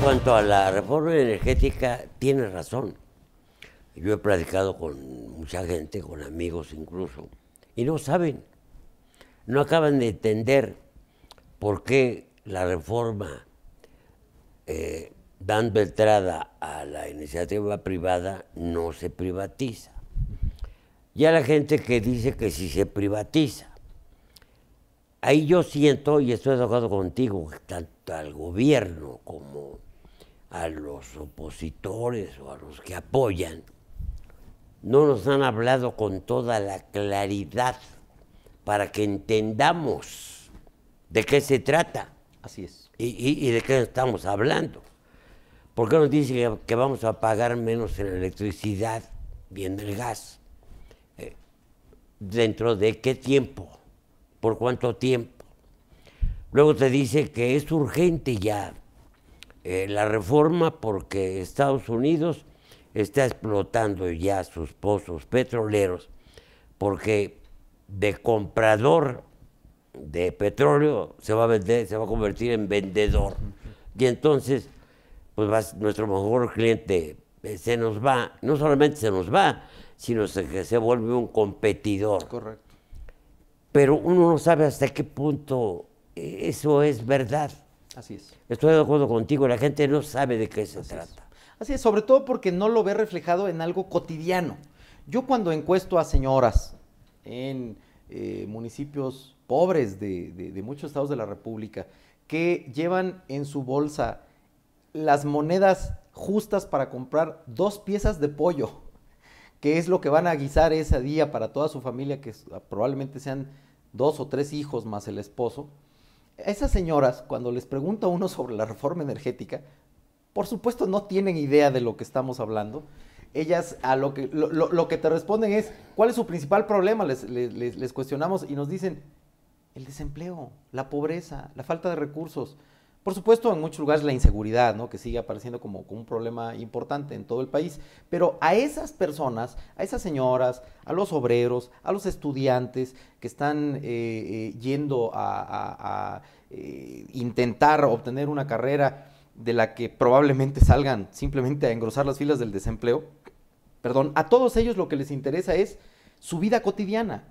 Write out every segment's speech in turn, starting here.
cuanto a la reforma energética, tiene razón. Yo he platicado con mucha gente, con amigos incluso, y no saben, no acaban de entender por qué la reforma, eh, dando entrada a la iniciativa privada, no se privatiza. ya la gente que dice que si se privatiza. Ahí yo siento, y estoy de acuerdo contigo, tanto al gobierno como a los opositores o a los que apoyan, no nos han hablado con toda la claridad para que entendamos de qué se trata. Así es. Y, de qué estamos hablando. ¿Por qué nos dicen que, vamos a pagar menos en electricidad y el gas? Eh, ¿Dentro de qué tiempo? ¿Por cuánto tiempo? Luego te dice que es urgente ya eh, la reforma porque Estados Unidos está explotando ya sus pozos petroleros porque de comprador de petróleo se va a vender, se va a convertir en vendedor. Y entonces, pues nuestro mejor cliente eh, se nos va, no solamente se nos va, sino que se vuelve un competidor. Correcto. Pero uno no sabe hasta qué punto eh, eso es verdad. Así es. Estoy de acuerdo contigo, la gente no sabe de qué se trata. Así es, sobre todo porque no lo ve reflejado en algo cotidiano. Yo cuando encuesto a señoras en eh, municipios pobres de, de muchos estados de la República que llevan en su bolsa las monedas justas para comprar dos piezas de pollo, que es lo que van a guisar ese día para toda su familia, que probablemente sean dos o tres hijos más el esposo, esas señoras, cuando les pregunto a uno sobre la reforma energética, por supuesto no tienen idea de lo que estamos hablando. Ellas a lo que, lo que te responden es, ¿cuál es su principal problema? Les, les, les cuestionamos y nos dicen, el desempleo, la pobreza, la falta de recursos. Por supuesto, en muchos lugares la inseguridad, ¿no? que sigue apareciendo como, un problema importante en todo el país, pero a esas personas, a esas señoras, a los obreros, a los estudiantes que están eh, eh, yendo a, eh, intentar obtener una carrera de la que probablemente salgan simplemente a engrosar las filas del desempleo, perdón, a todos ellos lo que les interesa es su vida cotidiana,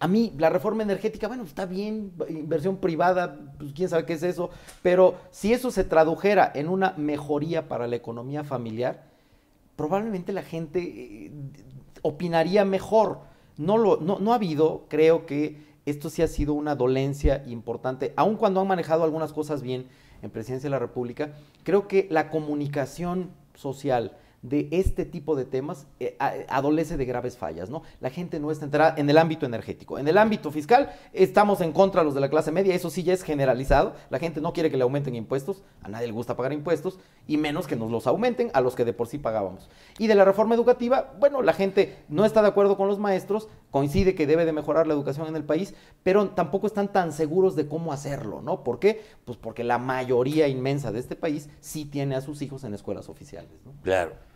a mí la reforma energética, bueno, está bien, inversión privada, pues, quién sabe qué es eso, pero si eso se tradujera en una mejoría para la economía familiar, probablemente la gente eh, opinaría mejor. No, lo, no, no ha habido, creo que esto sí ha sido una dolencia importante, aun cuando han manejado algunas cosas bien en Presidencia de la República, creo que la comunicación social, de este tipo de temas eh, adolece de graves fallas, ¿no? La gente no está enterada en el ámbito energético. En el ámbito fiscal estamos en contra de los de la clase media, eso sí ya es generalizado. La gente no quiere que le aumenten impuestos, a nadie le gusta pagar impuestos, y menos que nos los aumenten a los que de por sí pagábamos. Y de la reforma educativa, bueno, la gente no está de acuerdo con los maestros, coincide que debe de mejorar la educación en el país, pero tampoco están tan seguros de cómo hacerlo, ¿no? ¿Por qué? Pues porque la mayoría inmensa de este país sí tiene a sus hijos en escuelas oficiales, ¿no? Claro.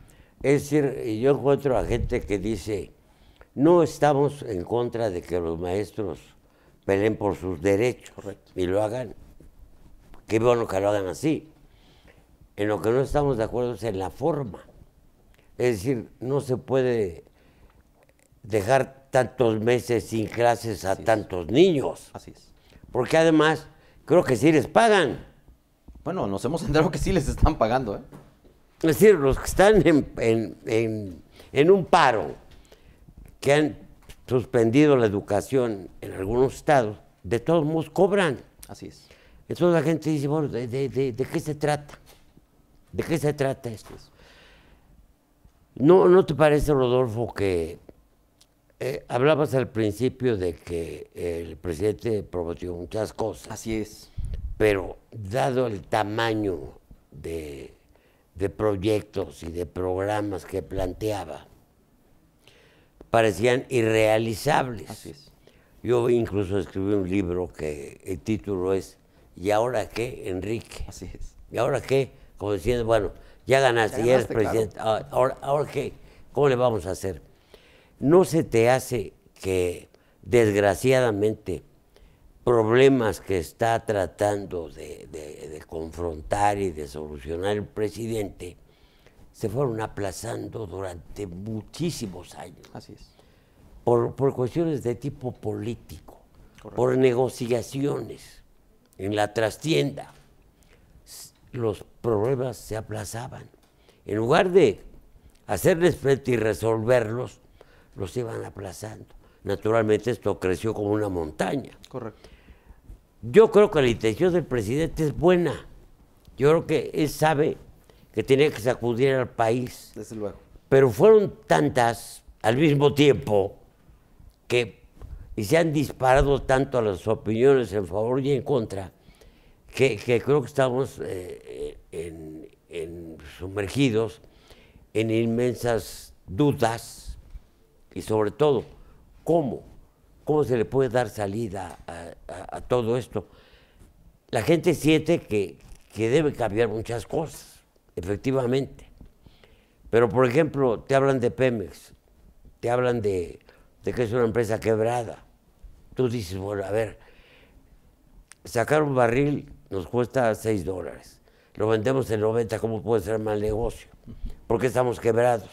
Es decir, yo encuentro a gente que dice, no estamos en contra de que los maestros peleen por sus derechos y lo hagan. Qué bueno que lo hagan así. En lo que no estamos de acuerdo es en la forma. Es decir, no se puede dejar tantos meses sin clases a tantos niños. Así es. Porque además, creo que sí les pagan. Bueno, nos hemos enterado que sí les están pagando, ¿eh? es decir, los que están en, un paro, que han suspendido la educación en algunos estados, de todos modos cobran. Así es. Entonces la gente dice, bueno, ¿de, qué se trata? ¿De qué se trata esto? ¿No, ¿No te parece, Rodolfo, que eh, hablabas al principio de que el presidente prometió muchas cosas? Así es. Pero dado el tamaño de de proyectos y de programas que planteaba parecían irrealizables. Yo incluso escribí un libro que el título es ¿Y ahora qué, Enrique? Así es. ¿Y ahora qué? Como diciendo, bueno, ya ganaste, ya, eres presidente, ah, ahora qué, ¿cómo le vamos a hacer? ¿No se te hace que desgraciadamente problemas que está tratando de, confrontar y de solucionar el presidente se fueron aplazando durante muchísimos años. Así es. Por, cuestiones de tipo político, por negociaciones en la trastienda. Los problemas se aplazaban. En lugar de hacerles frente y resolverlos, los iban aplazando. Naturalmente esto creció como una montaña. Correcto yo creo que la intención del presidente es buena. Yo creo que él sabe que tiene que sacudir al país. Desde luego. Pero fueron tantas al mismo tiempo que y se han disparado tanto a las opiniones en favor y en contra que, creo que estamos eh, sumergidos en inmensas dudas y sobre todo cómo ¿Cómo se le puede dar salida a, todo esto? La gente siente que, que debe cambiar muchas cosas, efectivamente. Pero, por ejemplo, te hablan de Pemex, te hablan de, que es una empresa quebrada. Tú dices, bueno, a ver, sacar un barril nos cuesta 6 dólares, lo vendemos en 90, ¿cómo puede ser mal negocio? Porque estamos quebrados.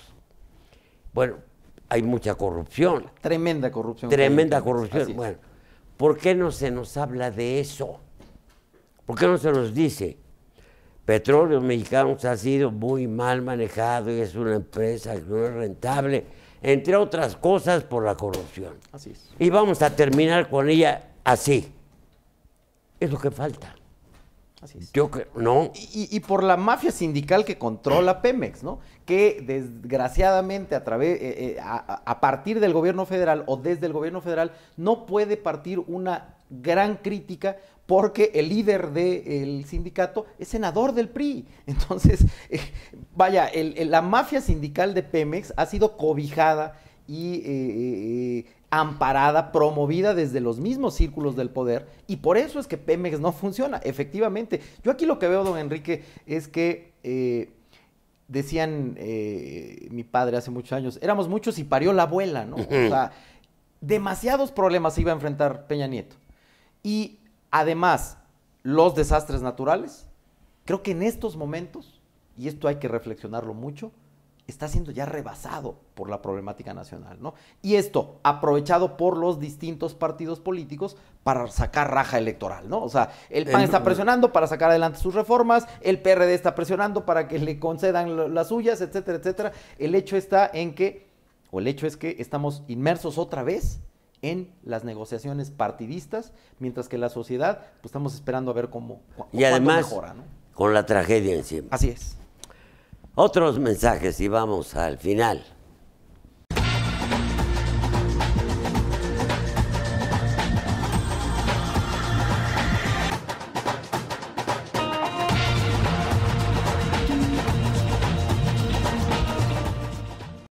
Bueno, hay mucha corrupción. Tremenda corrupción. Tremenda corrupción. Bueno, ¿por qué no se nos habla de eso? ¿Por qué no se nos dice? Petróleos Mexicanos ha sido muy mal manejado y es una empresa que no es rentable, entre otras cosas por la corrupción. Así es. Y vamos a terminar con ella así. Es lo que falta. Yo creo, no. Y, por la mafia sindical que controla Pemex, ¿no? Que desgraciadamente a través, eh, eh, a, partir del gobierno federal o desde el gobierno federal no puede partir una gran crítica porque el líder del sindicato es senador del PRI. Entonces, eh, vaya, la mafia sindical de Pemex ha sido cobijada y amparada, promovida desde los mismos círculos del poder, y por eso es que Pemex no funciona, efectivamente. Yo aquí lo que veo, don Enrique, es que eh, decían eh, mi padre hace muchos años, éramos muchos y parió la abuela, ¿no? O sea, demasiados problemas se iba a enfrentar Peña Nieto. Y además, los desastres naturales, creo que en estos momentos, y esto hay que reflexionarlo mucho, está siendo ya rebasado por la problemática nacional, ¿no? Y esto aprovechado por los distintos partidos políticos para sacar raja electoral, ¿no? O sea, el PAN está presionando para sacar adelante sus reformas, el PRD está presionando para que le concedan las suyas, etcétera, etcétera. El hecho está en que, o el hecho es que estamos inmersos otra vez en las negociaciones partidistas, mientras que la sociedad, pues estamos esperando a ver cómo, y además, mejora, ¿no? Con la tragedia encima. Así es. Otros mensajes y vamos al final.